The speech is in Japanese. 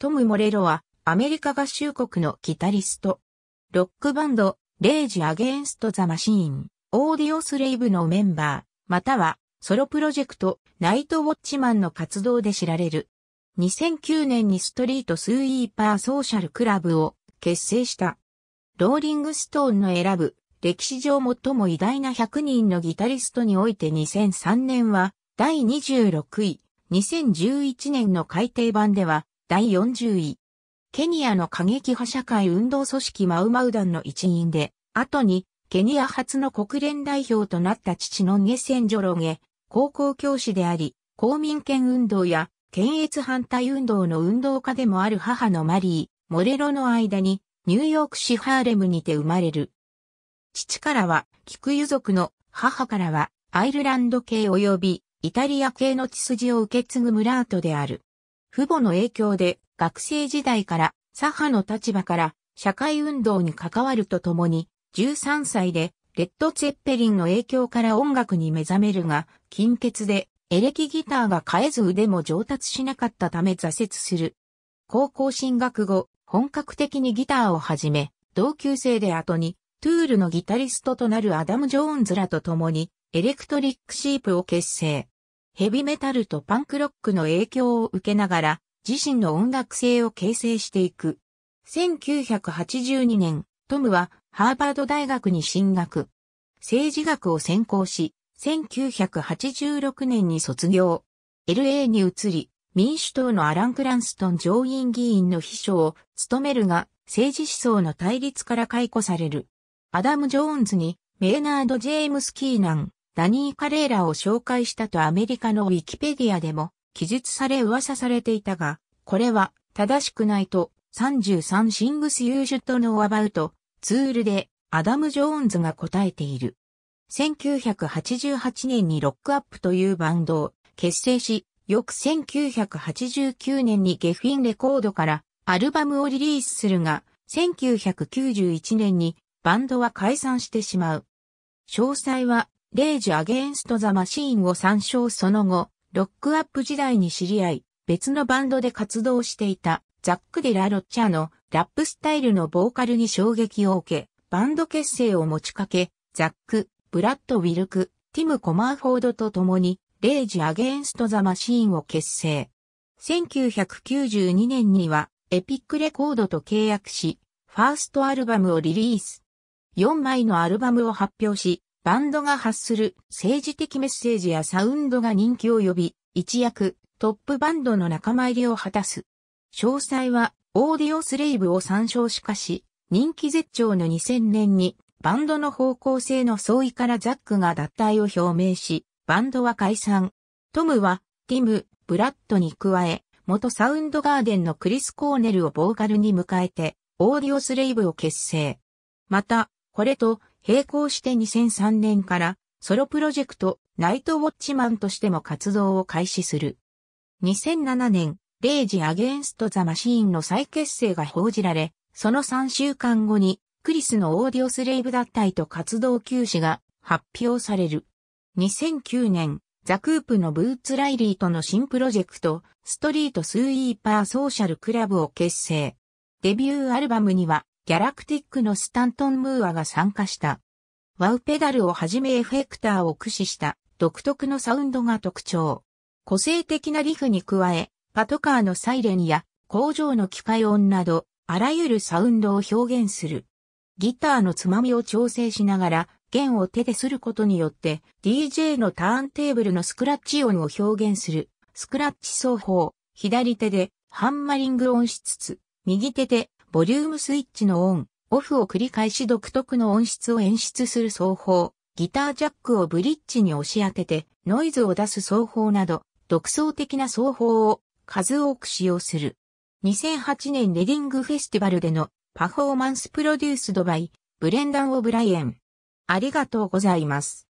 トム・モレロは、アメリカ合衆国のギタリスト。ロックバンド、レイジ・アゲンスト・ザ・マシーン、オーディオスレイブのメンバー、または、ソロプロジェクト、ナイト・ウォッチマンの活動で知られる。2009年にストリート・スイーパー・ソーシャル・クラブを結成した。ローリング・ストーンの選ぶ、歴史上最も偉大な100人のギタリストにおいて2003年は、第26位、2011年の改訂版では、第40位。ケニアの過激派社会運動組織マウマウ団の一員で、後にケニア初の国連代表となった父のネセンジョロゲ、高校教師であり、公民権運動や検閲反対運動の運動家でもある母のマリー、モレロの間にニューヨーク市ハーレムにて生まれる。父からはキクユ族の母からはアイルランド系及びイタリア系の血筋を受け継ぐムラートである。父母の影響で学生時代から左派の立場から社会運動に関わるとともに、13歳でレッド・ツェッペリンの影響から音楽に目覚めるが、金欠でエレキギターが変えず腕も上達しなかったため挫折する。高校進学後、本格的にギターを始め、同級生で後に、トゥールのギタリストとなるアダム・ジョーンズらと共に、エレクトリック・シープを結成。ヘビメタルとパンクロックの影響を受けながら、自身の音楽性を形成していく。1982年、トムはハーバード大学に進学。政治学を専攻し、1986年に卒業。LA に移り、民主党のアラン・クランストン上院議員の秘書を務めるが、政治思想の対立から解雇される。アダム・ジョーンズに、メイナード・ジェームス・キーナン、ダニー・カレーラを紹介したとアメリカのウィキペディアでも記述され噂されていたが、これは正しくないと33シングス・ユーシュト Should k ツールでアダム・ジョーンズが答えている。1988年にロックアップというバンドを結成し、翌1989年にゲフィンレコードからアルバムをリリースするが、1991年にバンドは解散してしまう。詳細はレイジ・アゲンスト・ザ・マシーンを参照その後、ロックアップ時代に知り合い、別のバンドで活動していたザック・ディラ・ロッチャのラップスタイルのボーカルに衝撃を受け、バンド結成を持ちかけ、ザック、ブラッド・ウィルク、ティム・コマーフォードと共に、レイジ・アゲンスト・ザ・マシーンを結成。1992年には、エピックレコードと契約し、ファーストアルバムをリリース。4枚のアルバムを発表し、バンドが発する政治的メッセージやサウンドが人気を呼び、一躍トップバンドの仲間入りを果たす。詳細はオーディオスレイブを参照しかし、人気絶頂の2000年にバンドの方向性の相違からザックが脱退を表明し、バンドは解散。トムはティム、ブラッドに加え、元サウンドガーデンのクリス・コーネルをボーカルに迎えて、オーディオスレイブを結成。また、これと並行して2003年からソロプロジェクトナイトウォッチマンとしても活動を開始する。2007年、レイジ・アゲンスト・ザ・マシーンの再結成が報じられ、その3週間後にクリスのオーディオスレイブ脱退と活動休止が発表される。2009年、ザ・クープのブーツ・ライリーとの新プロジェクト、ストリート・スイーパー・ソーシャル・クラブを結成。デビューアルバムには、ギャラクティックのスタントン・ムーアが参加した。ワウペダルをはじめエフェクターを駆使した独特のサウンドが特徴。個性的なリフに加え、パトカーのサイレンや工場の機械音など、あらゆるサウンドを表現する。ギターのつまみを調整しながら、弦を手ですることによって、DJ のターンテーブルのスクラッチ音を表現する、スクラッチ奏法、左手でハンマリング音しつつ、右手でボリュームスイッチのオン、オフを繰り返し独特の音質を演出する奏法、ギタージャックをブリッジに押し当ててノイズを出す奏法など、独創的な奏法を数多く使用する。2008年レディングフェスティバルでのパフォーマンスプロデュースドバイ、ブレンダン・オブライエン。ありがとうございます。